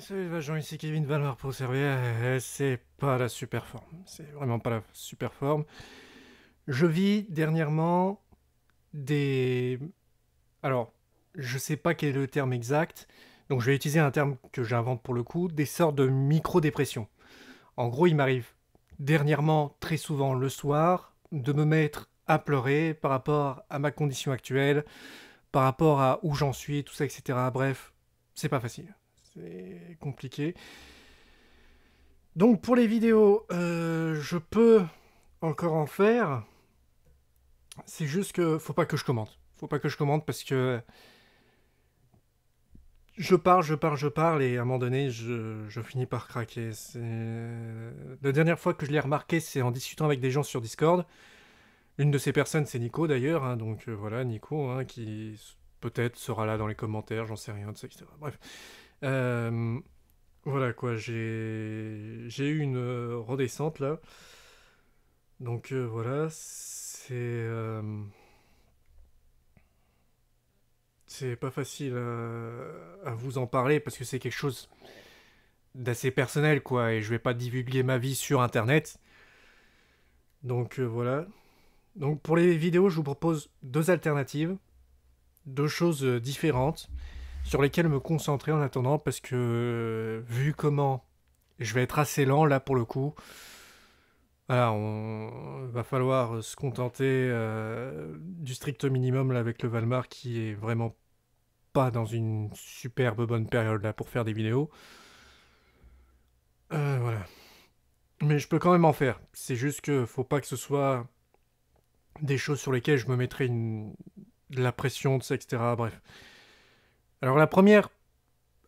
salut les gens, ici Kevin Valmar pour servir. C'est pas la super forme. C'est vraiment pas la super forme. Je vis dernièrement des. Alors, je sais pas quel est le terme exact, donc je vais utiliser un terme que j'invente pour le coup des sortes de micro-dépressions. En gros, il m'arrive dernièrement, très souvent le soir, de me mettre à pleurer par rapport à ma condition actuelle, par rapport à où j'en suis, tout ça, etc. Bref, c'est pas facile c'est compliqué. Donc pour les vidéos, euh, je peux encore en faire. C'est juste que faut pas que je commente. Faut pas que je commente parce que je parle, je parle, je parle et à un moment donné, je, finis par craquer. La dernière fois que je l'ai remarqué, c'est en discutant avec des gens sur Discord. Une de ces personnes, c'est Nico d'ailleurs. Hein, donc euh, voilà, Nico, hein, qui peut-être sera là dans les commentaires, j'en sais rien, de etc. Bref. Euh, voilà quoi, j'ai eu une euh, redescente là. Donc euh, voilà, c'est. c'est pas facile à, à, vous en parler parce que c'est quelque chose d'assez personnel quoi, et je vais pas divulguer ma vie sur internet. Donc voilà. Donc pour les vidéos, je vous propose deux alternatives, deux choses différentes sur lesquels me concentrer en attendant parce que vu comment je vais être assez lent là pour le coup. Voilà, on va falloir se contenter euh, du strict minimum là avec le Valmar qui est vraiment pas dans une superbe bonne période là pour faire des vidéos. Euh, voilà. Mais je peux quand même en faire. C'est juste que faut pas que ce soit des choses sur lesquelles je me mettrai une... de la pression, de ça, etc. Bref. Alors la première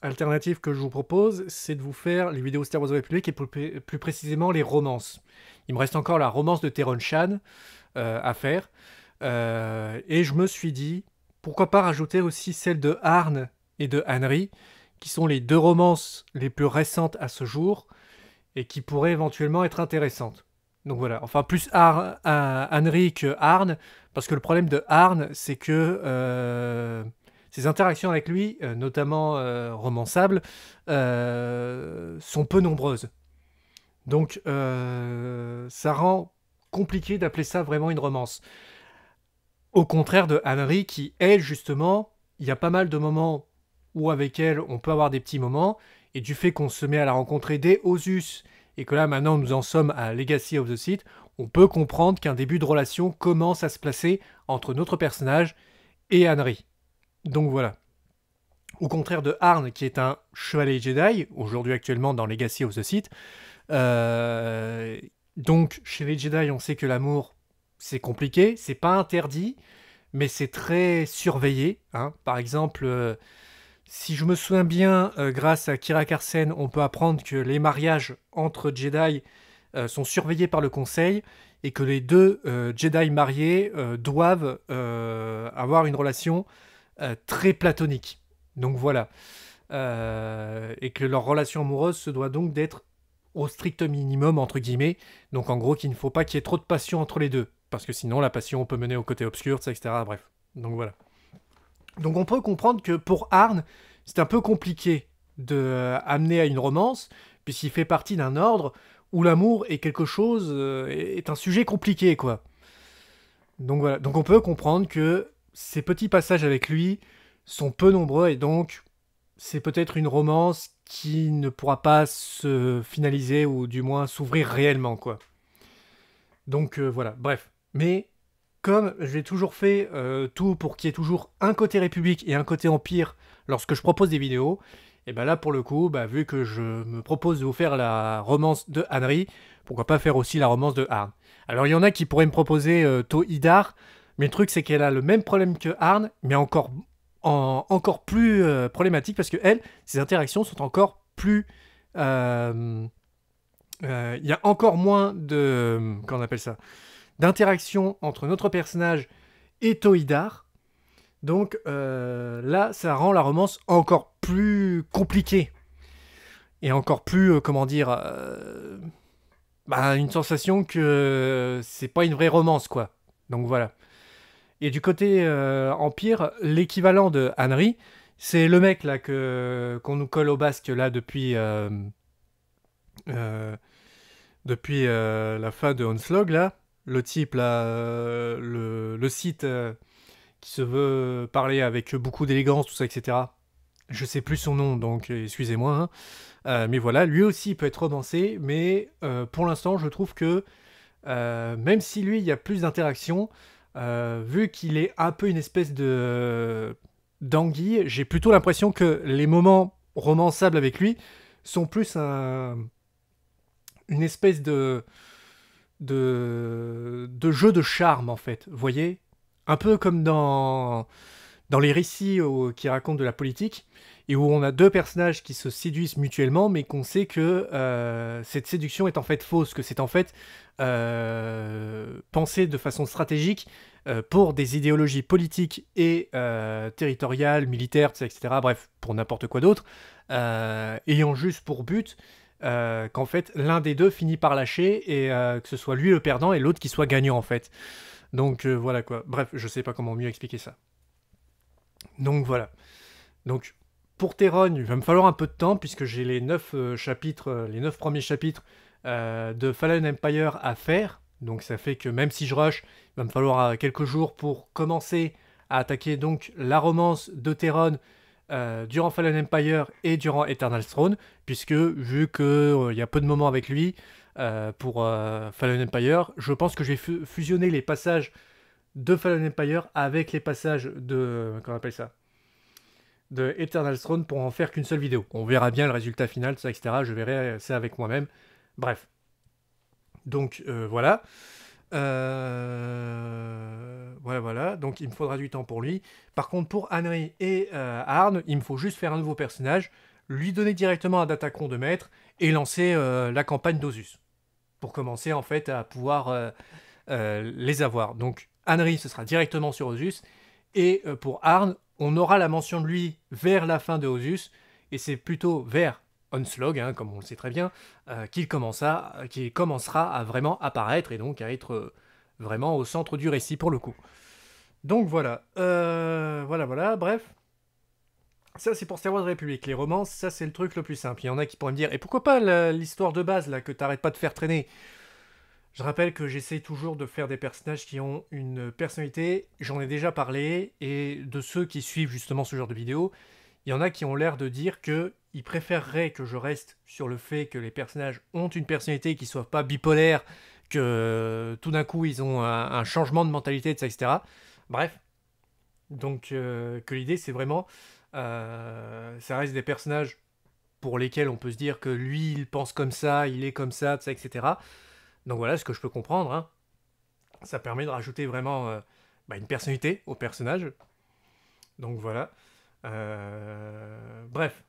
alternative que je vous propose, c'est de vous faire les vidéos Star Wars de et plus, précisément les romances. Il me reste encore la romance de Teron Shan euh, à faire. Euh, et je me suis dit, pourquoi pas rajouter aussi celle de Arne et de Henry, qui sont les deux romances les plus récentes à ce jour et qui pourraient éventuellement être intéressantes. Donc voilà, enfin plus Arne euh, Henry que Arne, parce que le problème de Arne, c'est que ses interactions avec lui, euh, notamment euh, romansables, euh, sont peu nombreuses. Donc ça rend compliqué d'appeler ça vraiment une romance. Au contraire de anne qui, elle, justement, il y a pas mal de moments où avec elle, on peut avoir des petits moments, et du fait qu'on se met à la rencontrer dès Osus, et que là maintenant nous en sommes à Legacy of the Sith, on peut comprendre qu'un début de relation commence à se placer entre notre personnage et Henry. Donc voilà. Au contraire de Arne qui est un chevalier Jedi, aujourd'hui actuellement dans Legacy of the Sith. Euh, donc, chez les Jedi, on sait que l'amour, c'est compliqué, c'est pas interdit, mais c'est très surveillé. Hein. Par exemple, euh, si je me souviens bien, euh, grâce à Kira Karsen, on peut apprendre que les mariages entre Jedi sont surveillés par le Conseil et que les deux Jedi mariés doivent avoir une relation euh, très platonique. Donc voilà. Euh, et que leur relation amoureuse se doit donc d'être au strict minimum, entre guillemets. Donc en gros, qu'il ne faut pas qu'il y ait trop de passion entre les deux. Parce que sinon, la passion peut mener au côté obscur, etc. Bref. Donc voilà. Donc on peut comprendre que pour Arne, c'est un peu compliqué de euh, amener à une romance, puisqu'il fait partie d'un ordre où l'amour est quelque chose, est un sujet compliqué, quoi. Donc voilà. Donc on peut comprendre que ces petits passages avec lui sont peu nombreux et donc c'est peut-être une romance qui ne pourra pas se finaliser ou du moins s'ouvrir réellement quoi. Donc euh, voilà, bref. Mais comme j'ai toujours fait euh, tout pour qu'il y ait toujours un côté République et un côté Empire lorsque je propose des vidéos, et bien là pour le coup, bah, vu que je me propose de vous faire la romance de Henry, pourquoi pas faire aussi la romance de Arne Alors il y en a qui pourraient me proposer euh, Tohidar, To mais le truc, c'est qu'elle a le même problème que Arne, mais encore, encore plus euh, problématique parce que elle, ses interactions sont encore plus. Euh, euh, il y a encore moins de. on appelle ça D'interactions entre notre personnage et Toïdar. Donc là, ça rend la romance encore plus compliquée. Et encore plus, comment dire. Bah, une sensation que c'est pas une vraie romance, quoi. Donc voilà. Et du côté euh, Empire, l'équivalent de Henry, c'est le mec là que qu'on nous colle au basque là depuis euh, euh, depuis la fin de Onslog là, le type là, le, site qui se veut parler avec beaucoup d'élégance tout ça etc. Je sais plus son nom donc excusez-moi. Hein. mais voilà, lui aussi peut être romancé, mais pour l'instant je trouve que même si lui il y a plus d'interactions... Euh, vu qu'il est un peu une espèce de euh, d'anguille, j'ai plutôt l'impression que les moments romançables avec lui sont plus une espèce de, de, jeu de charme, en fait. voyez Un peu comme dans, dans les récits qui racontent de la politique et où on a deux personnages qui se séduisent mutuellement, mais qu'on sait que euh, cette séduction est en fait fausse, que c'est en fait euh, pensé de façon stratégique euh, pour des idéologies politiques et territoriales, militaires, etc., bref, pour n'importe quoi d'autre, ayant juste pour but qu'en fait l'un des deux finit par lâcher et que ce soit lui le perdant et l'autre qui soit gagnant en fait. Donc voilà quoi. Bref, je sais pas comment mieux expliquer ça. Donc voilà. Donc pour Théron, il va me falloir un peu de temps puisque j'ai les 9 euh, chapitres, euh, les 9 premiers chapitres euh, de Fallen Empire à faire. Donc ça fait que même si je rush, il va me falloir quelques jours pour commencer à attaquer donc la romance de terron durant Fallen Empire et durant Eternal Throne, puisque vu qu'il il y a peu de moments avec lui pour Fallen Empire, je pense que je vais fusionner les passages de Fallen Empire avec les passages de... Comment appelle ça de Eternal Throne pour en faire qu'une seule vidéo. On verra bien le résultat final, ça, etc. Je verrai ça avec moi-même. Bref. Donc euh, voilà. Euh, voilà, voilà. Donc il me faudra du temps pour lui. Par contre, pour Henry et euh, Arne, il me faut juste faire un nouveau personnage, lui donner directement un datacron de maître et lancer la campagne d'Osus. Pour commencer en fait à pouvoir les avoir. Donc Henry, ce sera directement sur Osus. Et pour Arne, on aura la mention de lui vers la fin de Osus, et c'est plutôt vers Onslog, hein, comme on le sait très bien, euh, qu'il commencera à vraiment apparaître et donc à être euh, vraiment au centre du récit pour le coup. Donc voilà, euh, voilà, voilà, bref. Ça c'est pour Star de République, les romans, ça c'est le truc le plus simple. Il y en a qui pourraient me dire, et pourquoi pas l'histoire de base là que t'arrêtes pas de faire traîner je rappelle que j'essaie toujours de faire des personnages qui ont une personnalité, j'en ai déjà parlé, et de ceux qui suivent justement ce genre de vidéos, il y en a qui ont l'air de dire qu'ils préféreraient que je reste sur le fait que les personnages ont une personnalité, qu'ils ne soient pas bipolaires, que tout d'un coup ils ont un, changement de mentalité, etc. Bref. Donc euh, que l'idée c'est vraiment... Euh, ça reste des personnages pour lesquels on peut se dire que lui il pense comme ça, il est comme ça, etc. Donc voilà ce que je peux comprendre. Hein. Ça permet de rajouter vraiment euh, bah, une personnalité au personnage. Donc voilà. Euh, bref.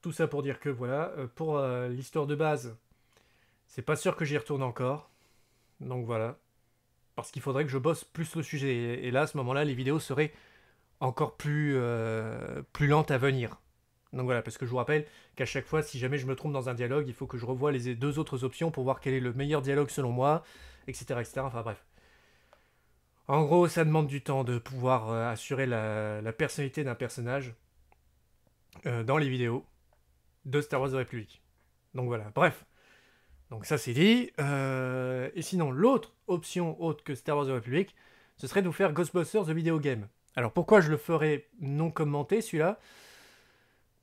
Tout ça pour dire que voilà, euh, pour l'histoire de base, c'est pas sûr que j'y retourne encore. Donc voilà. Parce qu'il faudrait que je bosse plus le sujet. Et là, à ce moment-là, les vidéos seraient encore plus, plus lentes à venir. Donc voilà, parce que je vous rappelle qu'à chaque fois, si jamais je me trompe dans un dialogue, il faut que je revoie les deux autres options pour voir quel est le meilleur dialogue selon moi, etc. etc. Enfin bref. En gros, ça demande du temps de pouvoir euh, assurer la, personnalité d'un personnage euh, dans les vidéos de Star Wars The République. Donc voilà, bref. Donc ça c'est dit. Euh, et sinon, l'autre option autre que Star Wars The Republic, ce serait de vous faire Ghostbusters The Video Game. Alors pourquoi je le ferai non commenté celui-là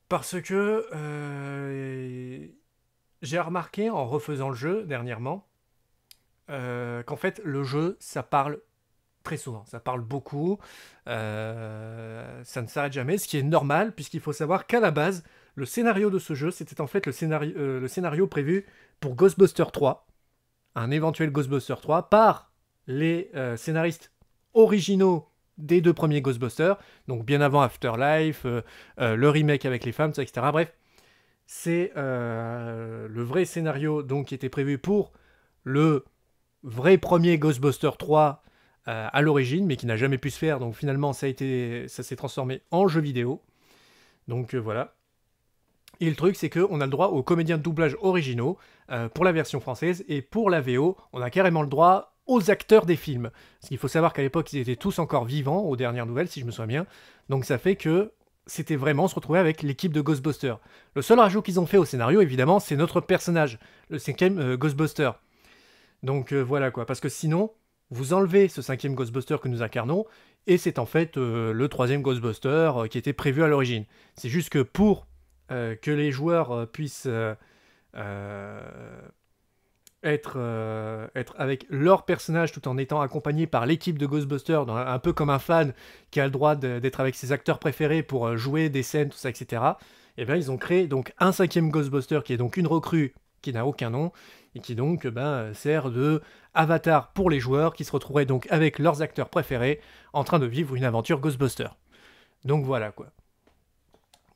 parce que euh, j'ai remarqué en refaisant le jeu dernièrement euh, qu'en fait le jeu ça parle très souvent, ça parle beaucoup, euh, ça ne s'arrête jamais, ce qui est normal puisqu'il faut savoir qu'à la base le scénario de ce jeu c'était en fait le scénario, le scénario prévu pour Ghostbuster 3, un éventuel Ghostbuster 3 par les scénaristes originaux des deux premiers Ghostbusters, donc bien avant Afterlife, euh, euh, le remake avec les femmes, etc. Bref, c'est euh, le vrai scénario donc, qui était prévu pour le vrai premier Ghostbusters 3 à l'origine, mais qui n'a jamais pu se faire. Donc finalement, ça, a été, ça s'est transformé en jeu vidéo. Donc voilà. Et le truc, c'est qu'on a le droit aux comédiens de doublage originaux pour la version française et pour la VO, on a carrément le droit aux acteurs des films. Parce qu'il faut savoir qu'à l'époque, ils étaient tous encore vivants, aux dernières nouvelles, si je me souviens bien. Donc ça fait que c'était vraiment se retrouver avec l'équipe de Ghostbusters. Le seul rajout qu'ils ont fait au scénario, évidemment, c'est notre personnage, le cinquième euh, Ghostbuster. Donc euh, voilà quoi, parce que sinon, vous enlevez ce cinquième Ghostbuster que nous incarnons, et c'est en fait euh, le troisième Ghostbuster qui était prévu à l'origine. C'est juste que pour que les joueurs puissent être, euh, être avec leur personnage tout en étant accompagné par l'équipe de Ghostbusters, un, peu comme un fan qui a le droit d'être avec ses acteurs préférés pour euh, jouer des scènes, tout ça, etc. Et eh bien ils ont créé donc un cinquième Ghostbuster qui est donc une recrue qui n'a aucun nom et qui donc euh, ben, sert de avatar pour les joueurs qui se retrouveraient donc avec leurs acteurs préférés en train de vivre une aventure Ghostbuster. Donc voilà quoi.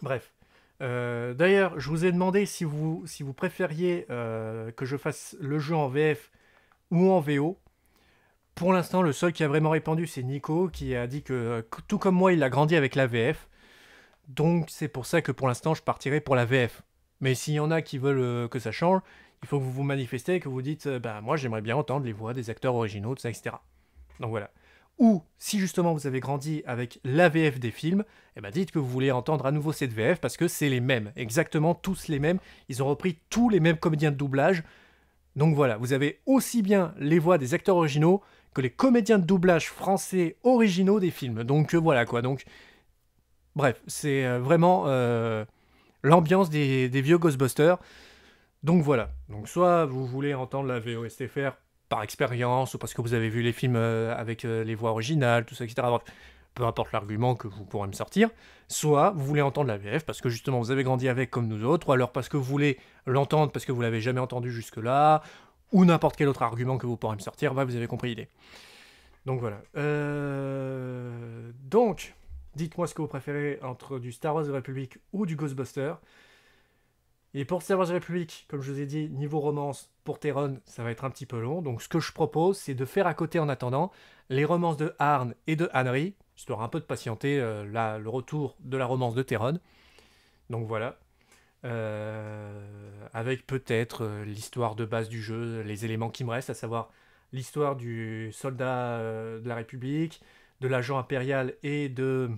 Bref. Euh, d'ailleurs, je vous ai demandé si vous, si vous préfériez euh, que je fasse le jeu en VF ou en VO. Pour l'instant, le seul qui a vraiment répondu, c'est Nico, qui a dit que, euh, tout comme moi, il a grandi avec la VF. Donc, c'est pour ça que pour l'instant, je partirai pour la VF. Mais s'il y en a qui veulent que ça change, il faut que vous vous manifestez et que vous dites bah, Moi, j'aimerais bien entendre les voix des acteurs originaux, tout etc. Donc voilà ou si justement vous avez grandi avec la VF des films, eh ben dites que vous voulez entendre à nouveau cette VF parce que c'est les mêmes, exactement tous les mêmes. Ils ont repris tous les mêmes comédiens de doublage. Donc voilà, vous avez aussi bien les voix des acteurs originaux que les comédiens de doublage français originaux des films. Donc euh, voilà quoi. Donc bref, c'est euh, vraiment euh, l'ambiance des, des vieux Ghostbusters. Donc voilà. Donc soit vous voulez entendre la VOSTFR par expérience ou parce que vous avez vu les films euh, avec euh, les voix originales, tout ça, etc. Bref, peu importe l'argument que vous pourrez me sortir, soit vous voulez entendre la VF parce que justement vous avez grandi avec comme nous autres, ou alors parce que vous voulez l'entendre parce que vous l'avez jamais entendu jusque-là, ou n'importe quel autre argument que vous pourrez me sortir, bah, vous avez compris l'idée. Donc voilà. Euh, donc, dites-moi ce que vous préférez entre du Star Wars de République ou du Ghostbuster. Et pour Star de la République, comme je vous ai dit, niveau romance, pour Teron, ça va être un petit peu long. Donc ce que je propose, c'est de faire à côté en attendant les romances de Arne et de Hanry, histoire un peu de patienter euh, le retour de la romance de Teron. Donc voilà. Euh, avec peut-être euh, l'histoire de base du jeu, les éléments qui me restent, à savoir l'histoire du soldat de la République, de l'agent impérial et de,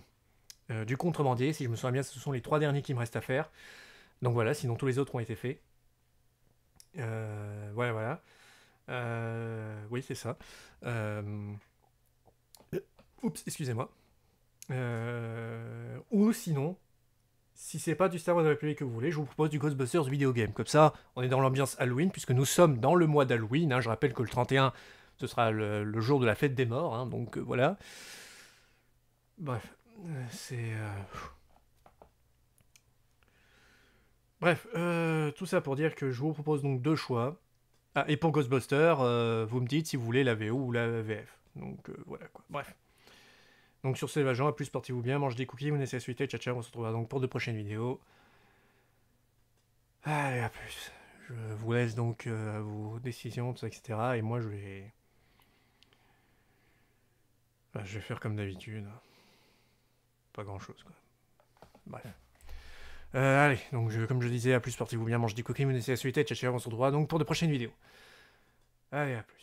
du contrebandier. Si je me souviens bien, ce sont les trois derniers qui me restent à faire. Donc voilà, sinon tous les autres ont été faits. Euh, ouais, voilà, voilà. Euh, oui, c'est ça. Euh, oups, excusez-moi. ou sinon, si c'est pas du Star Wars République que vous voulez, je vous propose du Ghostbusters Video Game. Comme ça, on est dans l'ambiance Halloween, puisque nous sommes dans le mois d'Halloween. Hein. Je rappelle que le 31, ce sera le, jour de la fête des morts. Hein. donc voilà. Bref, c'est... Bref, euh, tout ça pour dire que je vous propose donc deux choix. Ah, et pour Ghostbuster, euh, vous me dites si vous voulez la VO ou la VF. Donc euh, voilà quoi. Bref. Donc sur ces vagins, à plus, portez-vous bien, mangez des cookies, vous laissez suite, ciao ciao, on se retrouvera donc pour de prochaines vidéos. Allez, à plus. Je vous laisse donc à vos décisions, etc. Et moi, je vais... Bah, je vais faire comme d'habitude. Pas grand-chose, quoi. Bref. Euh, allez, donc comme je disais, à plus, portez-vous bien, mangez des coquilles, menez à la et tchatchez, avant son droit, donc pour de prochaines vidéos. Allez, à plus.